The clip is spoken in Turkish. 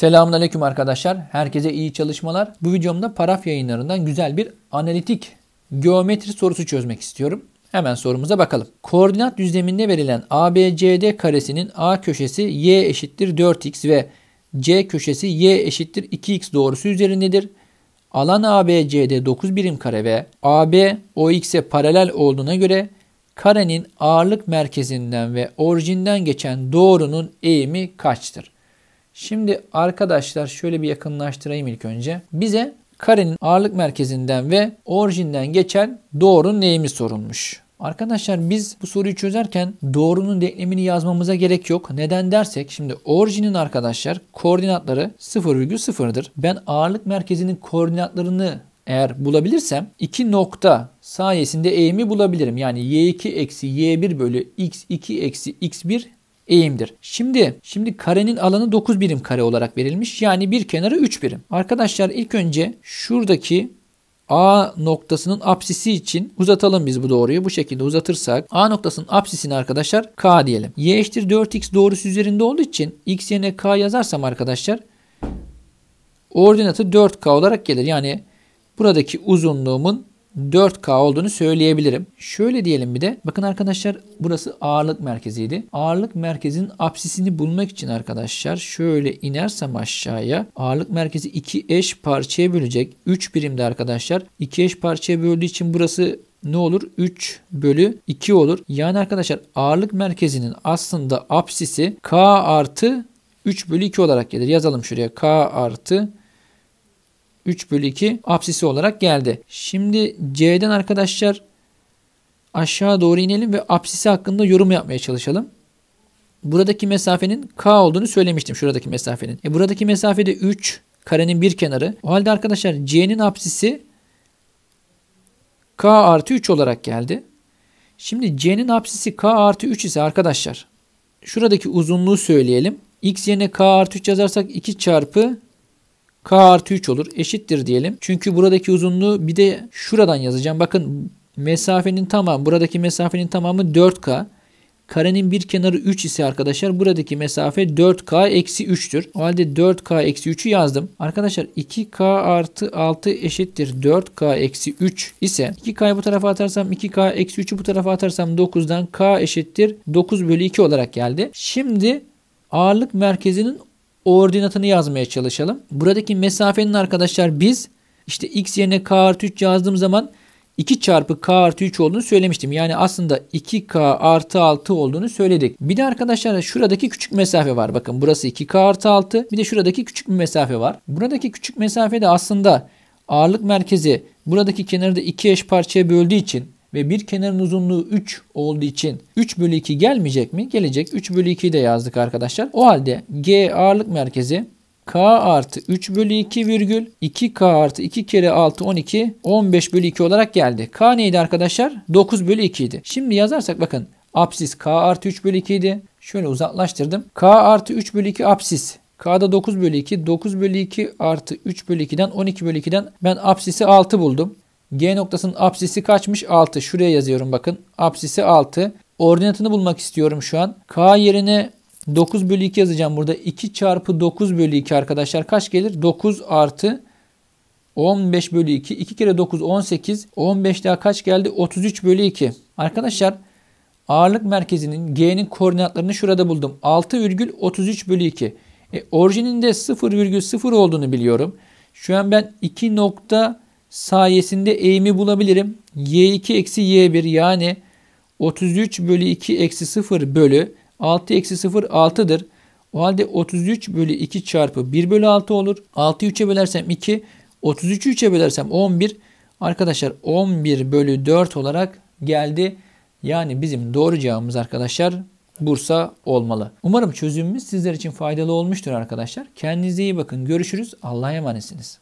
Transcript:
Selamun Aleyküm arkadaşlar. Herkese iyi çalışmalar. Bu videomda paraf yayınlarından güzel bir analitik geometri sorusu çözmek istiyorum. Hemen sorumuza bakalım. Koordinat düzleminde verilen ABCD karesinin A köşesi y eşittir 4x ve C köşesi y eşittir 2x doğrusu üzerindedir. Alan ABCD 9 birim kare ve AB OX'e paralel olduğuna göre karenin ağırlık merkezinden ve orijinden geçen doğrunun eğimi kaçtır? Şimdi arkadaşlar şöyle bir yakınlaştırayım ilk önce. Bize karenin ağırlık merkezinden ve orijinden geçen doğrunun neyimi sorulmuş. Arkadaşlar biz bu soruyu çözerken doğrunun denklemini yazmamıza gerek yok. Neden dersek şimdi orijinin arkadaşlar koordinatları 0,0'dır. Ben ağırlık merkezinin koordinatlarını eğer bulabilirsem iki nokta sayesinde eğimi bulabilirim. Yani y2 eksi y1 bölü x2 eksi x1 eğimdir. Şimdi şimdi karenin alanı 9 birim kare olarak verilmiş. Yani bir kenarı 3 birim. Arkadaşlar ilk önce şuradaki A noktasının apsisi için uzatalım biz bu doğruyu. Bu şekilde uzatırsak A noktasının apsisini arkadaşlar K diyelim. Y eşittir 4X doğrusu üzerinde olduğu için X yerine K yazarsam arkadaşlar ordinatı 4K olarak gelir. Yani buradaki uzunluğumun 4K olduğunu söyleyebilirim. Şöyle diyelim bir de. Bakın arkadaşlar burası ağırlık merkeziydi. Ağırlık merkezinin apsisini bulmak için arkadaşlar şöyle inersem aşağıya ağırlık merkezi iki eş parçaya bölecek. 3 birimde arkadaşlar. 2 eş parçaya böldüğü için burası ne olur? 3 bölü 2 olur. Yani arkadaşlar ağırlık merkezinin aslında apsisi K artı 3 bölü 2 olarak gelir. Yazalım şuraya K artı 3 bölü 2 apsisi olarak geldi. Şimdi C'den arkadaşlar aşağı doğru inelim ve apsisi hakkında yorum yapmaya çalışalım. Buradaki mesafenin K olduğunu söylemiştim şuradaki mesafenin. E buradaki mesafede 3 karenin bir kenarı. O halde arkadaşlar C'nin apsisi K artı 3 olarak geldi. Şimdi C'nin apsisi K artı 3 ise arkadaşlar şuradaki uzunluğu söyleyelim. X yerine K artı 3 yazarsak 2 çarpı K artı 3 olur. Eşittir diyelim. Çünkü buradaki uzunluğu bir de şuradan yazacağım. Bakın mesafenin tamamı buradaki mesafenin tamamı 4K. Karenin bir kenarı 3 ise arkadaşlar buradaki mesafe 4K eksi 3'tür. O halde 4K eksi 3'ü yazdım. Arkadaşlar 2K artı 6 eşittir 4K eksi 3 ise 2K'yı bu tarafa atarsam 2K eksi 3'ü bu tarafa atarsam 9'dan K eşittir 9 bölü 2 olarak geldi. Şimdi ağırlık merkezinin ordinatını yazmaya çalışalım. Buradaki mesafenin arkadaşlar biz işte x yerine k artı 3 yazdığım zaman 2 çarpı k artı 3 olduğunu söylemiştim. Yani aslında 2k artı 6 olduğunu söyledik. Bir de arkadaşlar şuradaki küçük mesafe var. Bakın burası 2k artı 6. Bir de şuradaki küçük bir mesafe var. Buradaki küçük mesafe de aslında ağırlık merkezi buradaki kenarı da iki eş parçaya böldüğü için ve bir kenarın uzunluğu 3 olduğu için 3 bölü 2 gelmeyecek mi? Gelecek. 3 bölü 2'yi de yazdık arkadaşlar. O halde G ağırlık merkezi K artı 3 bölü 2 virgül 2K artı 2 kere 6 12 15 bölü 2 olarak geldi. K neydi arkadaşlar? 9 bölü 2 idi. Şimdi yazarsak bakın apsis K artı 3 bölü 2 idi. Şöyle uzaklaştırdım. K artı 3 bölü 2 absis. K'da 9 bölü 2. 9 bölü 2 artı 3 bölü 2'den 12 bölü 2'den ben apsisi 6 buldum. G noktasının apsisi kaçmış? 6. Şuraya yazıyorum bakın. Apsisi 6. Ordinatını bulmak istiyorum şu an. K yerine 9 bölü 2 yazacağım burada. 2 çarpı 9 bölü 2 arkadaşlar kaç gelir? 9 artı 15 bölü 2. 2 kere 9 18. 15 daha kaç geldi? 33 bölü 2. Arkadaşlar ağırlık merkezinin G'nin koordinatlarını şurada buldum. 6,33 bölü 2. E, orijinin de 0,0 olduğunu biliyorum. Şu an ben 2 nokta sayesinde eğimi bulabilirim. Y2 eksi Y1 yani 33 bölü 2 eksi 0 bölü 6 eksi 0 6'dır. O halde 33 bölü 2 çarpı 1 bölü 6 olur. 6'yı 3'e bölersem 2, 33'ü 3'e bölersem 11. Arkadaşlar 11 bölü 4 olarak geldi. Yani bizim doğru cevabımız arkadaşlar Bursa olmalı. Umarım çözümümüz sizler için faydalı olmuştur arkadaşlar. Kendinize iyi bakın. Görüşürüz. Allah'a emanetsiniz.